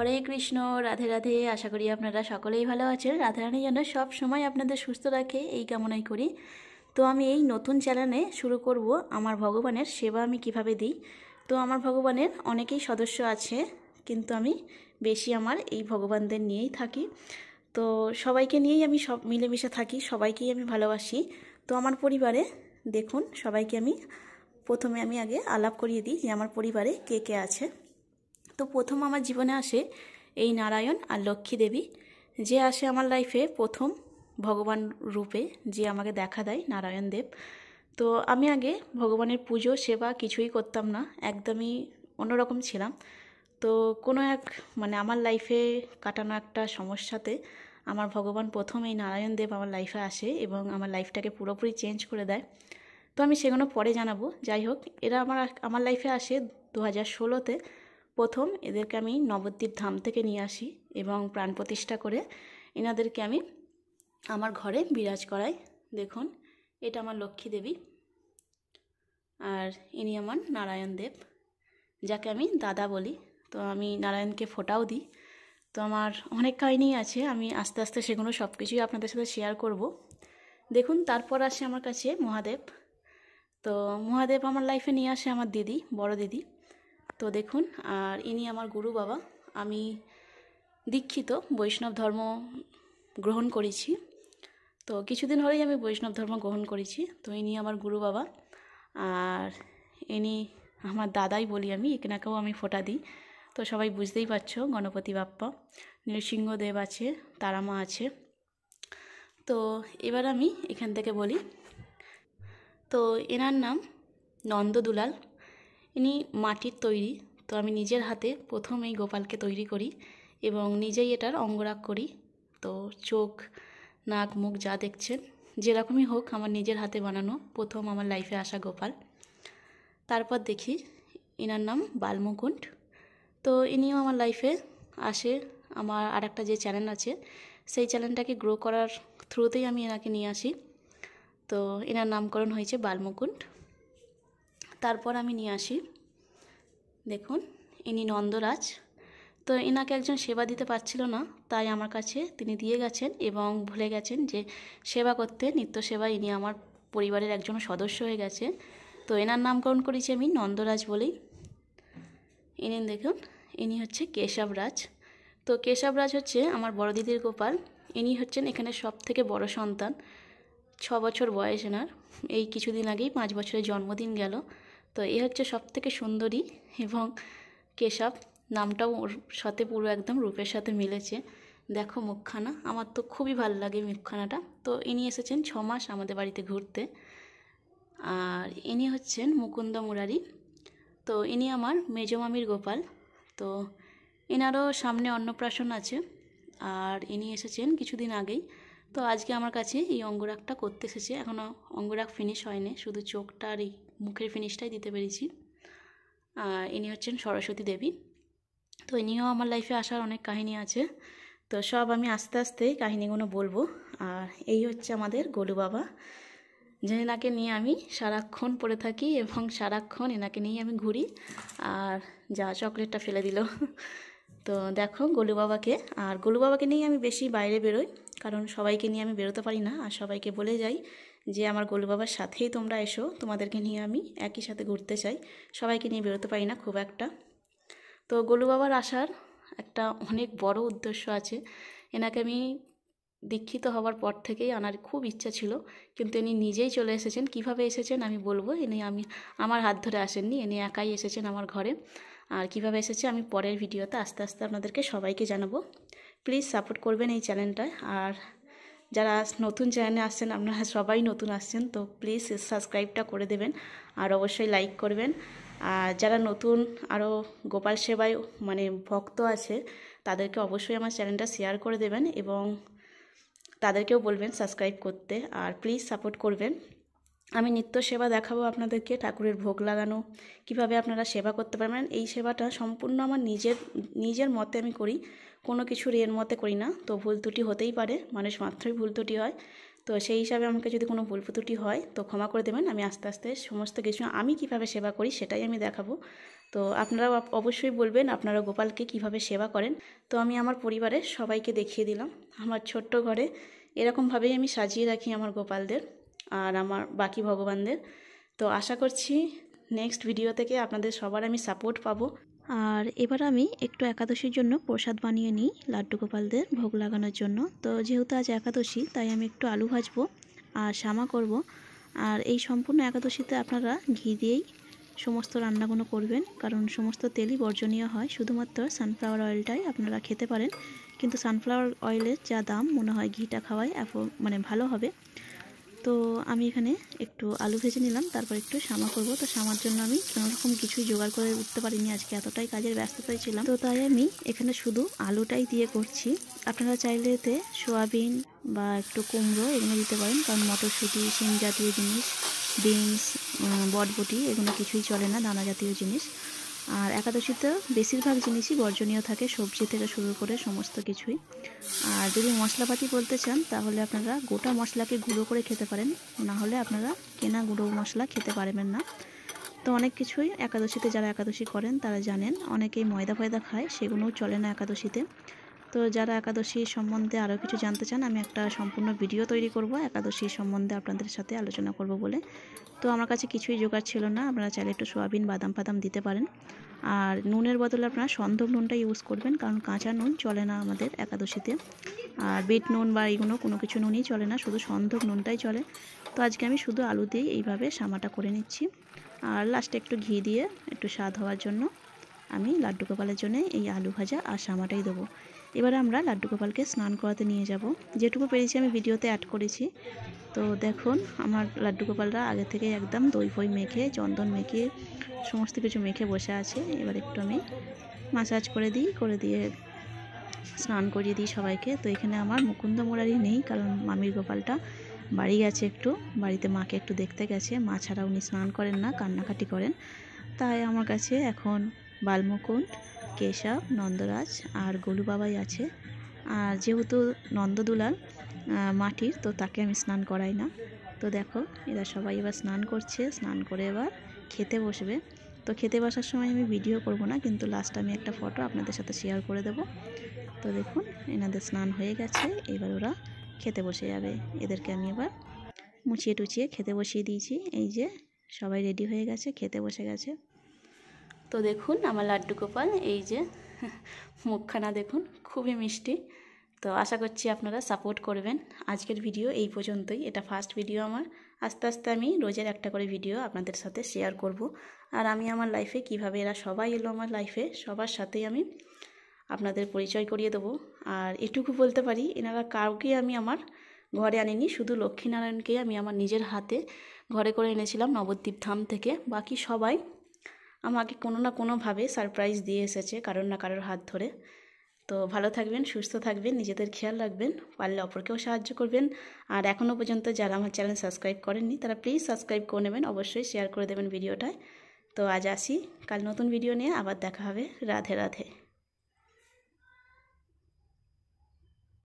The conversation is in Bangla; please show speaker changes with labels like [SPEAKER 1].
[SPEAKER 1] হরে কৃষ্ণ রাধে রাধে আশা করি আপনারা সকলেই ভালো আছেন রাধারানী যেন সব সময় আপনাদের সুস্থ রাখে এই কামনাই করি তো আমি এই নতুন চ্যানেলে শুরু করব আমার ভগবানের সেবা আমি কিভাবে দিই তো আমার ভগবানের অনেকেই সদস্য আছে কিন্তু আমি বেশি আমার এই ভগবানদের নিয়েই থাকি তো সবাইকে নিয়েই আমি সব মিলেমিশে থাকি সবাইকেই আমি ভালোবাসি তো আমার পরিবারে দেখুন সবাইকে আমি প্রথমে আমি আগে আলাপ করিয়ে দিই যে আমার পরিবারে কে কে আছে তো প্রথম আমার জীবনে আসে এই নারায়ণ আর লক্ষ্মী দেবী যে আসে আমার লাইফে প্রথম ভগবান রূপে যে আমাকে দেখা দেয় নারায়ণ দেব তো আমি আগে ভগবানের পুজো সেবা কিছুই করতাম না একদমই অন্যরকম ছিলাম তো কোনো এক মানে আমার লাইফে কাটানো একটা সমস্যাতে আমার ভগবান প্রথম এই নারায়ণ দেব আমার লাইফে আসে এবং আমার লাইফটাকে পুরোপুরি চেঞ্জ করে দেয় তো আমি সেগুলো পরে জানাবো যাই হোক এরা আমার আমার লাইফে আসে দু হাজার ষোলোতে প্রথম এদেরকে আমি নবদ্বীপ ধাম থেকে নিয়ে আসি এবং প্রাণ প্রতিষ্ঠা করে এনাদেরকে আমি আমার ঘরে বিরাজ করাই দেখুন এটা আমার লক্ষ্মী দেবী আর ইনি আমার নারায়ণ দেব যাকে আমি দাদা বলি তো আমি নারায়ণকে ফোটাও দিই তো আমার অনেক কাহিনী আছে আমি আস্তে আস্তে সেগুলো সব কিছুই আপনাদের সাথে শেয়ার করব দেখুন তারপর আসে আমার কাছে মহাদেব তো মহাদেব আমার লাইফে নিয়ে আসে আমার দিদি বড় দিদি তো দেখুন আর ইনি আমার গুরু বাবা আমি দীক্ষিত বৈষ্ণব ধর্ম গ্রহণ করেছি তো কিছুদিন হলেই আমি বৈষ্ণব ধর্ম গ্রহণ করেছি তো ইনি আমার গুরু বাবা আর ইনি আমার দাদাই বলি আমি একেনাকেও আমি ফোটা দিই তো সবাই বুঝতেই পারছো গণপতি বাপ্পা নৃসিংহদেব আছে তারামা আছে তো এবার আমি এখান থেকে বলি তো এনার নাম নন্দ দুলাল ইনি মাটির তৈরি তো আমি নিজের হাতে প্রথম এই গোপালকে তৈরি করি এবং নিজেই এটার অঙ্গরাগ করি তো চোখ নাক মুখ যা দেখছেন যেরকমই হোক আমার নিজের হাতে বানানো প্রথম আমার লাইফে আসা গোপাল তারপর দেখি ইনার নাম বালমুকুণ্ড তো ইনিও আমার লাইফে আসে আমার আর একটা যে চ্যানেল আছে সেই চ্যানেলটাকে গ্রো করার থ্রুতেই আমি এনাকে নিয়ে আসি তো এনার নামকরণ হয়েছে বালমুকুণ্ড তারপর আমি নিয়ে আসি দেখুন ইনি নন্দরাজ তো এনাকে একজন সেবা দিতে পারছিল না তাই আমার কাছে তিনি দিয়ে গেছেন এবং ভুলে গেছেন যে সেবা করতে নিত্য সেবা ইনি আমার পরিবারের একজন সদস্য হয়ে গেছে তো এনার নামকরণ করেছি আমি নন্দরাজ বলেই ইনি দেখুন ইনি হচ্ছে কেশবরাজ তো কেশবরাজ হচ্ছে আমার বড় দিদির গোপাল ইনি হচ্ছেন এখানে সব থেকে বড় সন্তান ছ বছর বয়স এনার এই কিছুদিন আগেই পাঁচ বছরের জন্মদিন গেল তো এ হচ্ছে সব থেকে সুন্দরী এবং কেশব নামটাও ওর সাথে পুরো একদম রূপের সাথে মিলেছে দেখো মুখখানা আমার তো খুবই ভালো লাগে মুখখানাটা তো ইনি এসেছেন ছ মাস আমাদের বাড়িতে ঘুরতে আর ইনি হচ্ছেন মুকুন্দ মুরারি তো ইনি আমার মেজমামির গোপাল তো এনারও সামনে অন্নপ্রাশন আছে আর ইনি এসেছেন কিছুদিন আগেই তো আজকে আমার কাছে এই অঙ্গরাগটা করতে এসেছে এখনও অঙ্গরাগ ফিনিশ হয়নি শুধু চোখটা আর এই মুখের ফিনিশটাই দিতে পেরেছি আর ইনি হচ্ছেন সরস্বতী দেবী তো ইনিও আমার লাইফে আসার অনেক কাহিনী আছে তো সব আমি আস্তে আস্তে কাহিনিগুলো বলবো আর এই হচ্ছে আমাদের গোলু বাবা যে এনাকে নিয়ে আমি সারাক্ষণ পড়ে থাকি এবং সারাক্ষণ এনাকে নিয়ে আমি ঘুরি আর যা চকলেটটা ফেলে দিল তো দেখো গোলু বাবাকে আর গোলু বাবাকে নিয়ে আমি বেশি বাইরে বেরোই কারণ সবাইকে নিয়ে আমি বেরোতে পারি না আর সবাইকে বলে যাই যে আমার গোলু বাবার সাথেই তোমরা এসো তোমাদেরকে নিয়ে আমি একই সাথে ঘুরতে চাই সবাইকে নিয়ে বেরোতে পারি না খুব একটা তো গোলু বাবার আসার একটা অনেক বড় উদ্দেশ্য আছে এনাকে আমি দীক্ষিত হওয়ার পর থেকেই আনার খুব ইচ্ছা ছিল কিন্তু ইনি নিজেই চলে এসেছেন কিভাবে এসেছেন আমি বলবো ইনি আমি আমার হাত ধরে আসেননি ইনি একাই এসেছেন আমার ঘরে আর কিভাবে এসেছে আমি পরের ভিডিওতে আস্তে আস্তে আপনাদেরকে সবাইকে জানাবো প্লিজ সাপোর্ট করবেন এই চ্যানেলটায় আর যারা নতুন চ্যানেলে আসছেন আপনারা সবাই নতুন আসছেন তো প্লিজ সাবস্ক্রাইবটা করে দেবেন আর অবশ্যই লাইক করবেন আর যারা নতুন আরও গোপাল সেবায় মানে ভক্ত আছে তাদেরকে অবশ্যই আমার চ্যানেলটা শেয়ার করে দেবেন এবং তাদেরকেও বলবেন সাবস্ক্রাইব করতে আর প্লিজ সাপোর্ট করবেন আমি নিত্য সেবা দেখাবো আপনাদেরকে ঠাকুরের ভোগ লাগানো কিভাবে আপনারা সেবা করতে পারবেন এই সেবাটা সম্পূর্ণ আমার নিজের নিজের মতে আমি করি কোনো কিছুর এর মতে করি না তো ভুল ত্রুটি হতেই পারে মানুষ মাত্রই ভুল ত্রুটি হয় তো সেই হিসাবে আমাকে যদি কোনো ভুল ত্রুটি হয় তো ক্ষমা করে দেবেন আমি আস্তে আস্তে সমস্ত কিছু আমি কিভাবে সেবা করি সেটাই আমি দেখাবো তো আপনারাও অবশ্যই বলবেন আপনারা গোপালকে কিভাবে সেবা করেন তো আমি আমার পরিবারের সবাইকে দেখিয়ে দিলাম আমার ছোট্ট ঘরে এরকমভাবেই আমি সাজিয়ে রাখি আমার গোপালদের আর আমার বাকি ভগবানদের তো আশা করছি নেক্সট ভিডিও থেকে আপনাদের সবার আমি সাপোর্ট পাবো আর এবার আমি একটু একাদশীর জন্য প্রসাদ বানিয়ে নিই লাড্ডু গোপালদের ভোগ লাগানোর জন্য তো যেহেতু আজ একাদশী তাই আমি একটু আলু ভাজবো আর সামা করব আর এই সম্পূর্ণ একাদশীতে আপনারা ঘি দিয়েই সমস্ত রান্নাগুলো করবেন কারণ সমস্ত তেলই বর্জনীয় হয় শুধুমাত্র সানফ্লাওয়ার অয়েলটাই আপনারা খেতে পারেন কিন্তু সানফ্লাওয়ার অয়েলের যা দাম মনে হয় ঘিটা খাওয়াই মানে ভালো হবে তো আমি এখানে একটু আলু ভেজে নিলাম তারপর একটু সামা করব তো সামার জন্য আমি কোনোরকম কিছুই জোগাড় করে উঠতে পারিনি আজকে এতটাই কাজের ব্যস্ততায় ছিলাম তো তাই আমি এখানে শুধু আলুটাই দিয়ে করছি আপনারা চাইলে এতে সোয়াবিন বা একটু কুমড়ো এগুলো দিতে পারেন কারণ মটরশুঁটি সিম জাতীয় জিনিস বিনস বটবটি এগুলো কিছুই চলে না দানা জাতীয় জিনিস আর একাদশীতে বেশিরভাগ জিনিসই বর্জনীয় থাকে সবজি থেকে শুরু করে সমস্ত কিছুই আর যদি মশলাপাতি বলতে চান তাহলে আপনারা গোটা মশলাকে গুঁড়ো করে খেতে পারেন না হলে আপনারা কেনা গুঁড়ো মশলা খেতে পারবেন না তো অনেক কিছুই একাদশীতে যারা একাদশী করেন তারা জানেন অনেকেই ময়দা ফয়দা খায় সেগুলোও চলে না একাদশীতে তো যারা একাদশী সম্বন্ধে আরও কিছু জানতে চান আমি একটা সম্পূর্ণ ভিডিও তৈরি করব একাদশী সম্বন্ধে আপনাদের সাথে আলোচনা করব বলে তো আমার কাছে কিছুই জোগাড় ছিল না আপনারা চাইলে একটু সোয়াবিন বাদাম ফাদাম দিতে পারেন আর নুনের বদলে আপনারা সন্দব নুনটা ইউজ করবেন কারণ কাঁচা নুন চলে না আমাদের একাদশীতে আর বিট নুন বা এইগুলো কোনো কিছু নুনই চলে না শুধু সন্দব নুনটাই চলে তো আজকে আমি শুধু আলু দিয়ে এইভাবে সামাটা করে নিচ্ছি আর লাস্টে একটু ঘি দিয়ে একটু স্বাদ হওয়ার জন্য আমি লাড্ডু গোপালের জন্য এই আলু ভাজা আর সামাটাই দেবো এবার আমরা লাড্ডু গোপালকে স্নান করাতে নিয়ে যাব যেটুকু পেরেছি আমি ভিডিওতে অ্যাড করেছি তো দেখুন আমার লাড্ডু গোপালরা আগে থেকে একদম দই ফই মেখে চন্দন মেখে সমস্ত কিছু মেখে বসে আছে এবার একটু আমি মাসাজ করে দিই করে দিয়ে স্নান করিয়ে দিই সবাইকে তো এখানে আমার মুকুন্দ মোড়ারই নেই কারণ মামির গোপালটা বাড়ি গেছে একটু বাড়িতে মাকে একটু দেখতে গেছে মা ছাড়া উনি স্নান করেন না কান্নাকাটি করেন তাই আমার কাছে এখন বালমুকুন্ড কেশব নন্দরাজ আর গোলু বাবাই আছে আর যেহেতু নন্দদুলাল মাটির তো তাকে আমি স্নান করাই না তো দেখো এরা সবাই এবার স্নান করছে স্নান করে এবার খেতে বসবে তো খেতে বসার সময় আমি ভিডিও করব না কিন্তু লাস্ট আমি একটা ফটো আপনাদের সাথে শেয়ার করে দেব তো দেখুন এনাদের স্নান হয়ে গেছে এবার ওরা খেতে বসে যাবে এদেরকে আমি এবার মুছিয়ে টুচিয়ে খেতে বসিয়ে দিয়েছি এই যে সবাই রেডি হয়ে গেছে খেতে বসে গেছে তো দেখুন আমার লাড্ডু গোপাল এই যে মুখখানা দেখুন খুবই মিষ্টি তো আশা করছি আপনারা সাপোর্ট করবেন আজকের ভিডিও এই পর্যন্তই এটা ফার্স্ট ভিডিও আমার আস্তে আস্তে আমি রোজের একটা করে ভিডিও আপনাদের সাথে শেয়ার করব আর আমি আমার লাইফে কিভাবে এরা সবাই এলো আমার লাইফে সবার সাথেই আমি আপনাদের পরিচয় করিয়ে দেবো আর এটুকু বলতে পারি এনারা কাউকে আমি আমার ঘরে আনিনি শুধু লক্ষ্মীনারায়ণকে আমি আমার নিজের হাতে ঘরে করে এনেছিলাম নবদ্বীপ ধাম থেকে বাকি সবাই আমাকে কোনো না কোনোভাবে সারপ্রাইজ দিয়ে এসেছে কারোর না কারোর হাত ধরে তো ভালো থাকবেন সুস্থ থাকবেন নিজেদের খেয়াল রাখবেন পারলে অপরকেও সাহায্য করবেন আর এখনও পর্যন্ত যারা আমার চ্যানেল সাবস্ক্রাইব করেননি তারা প্লিজ সাবস্ক্রাইব করে নেবেন অবশ্যই শেয়ার করে দেবেন ভিডিওটায় তো আজ আসি কাল নতুন ভিডিও নিয়ে আবার দেখা হবে রাধে রাধে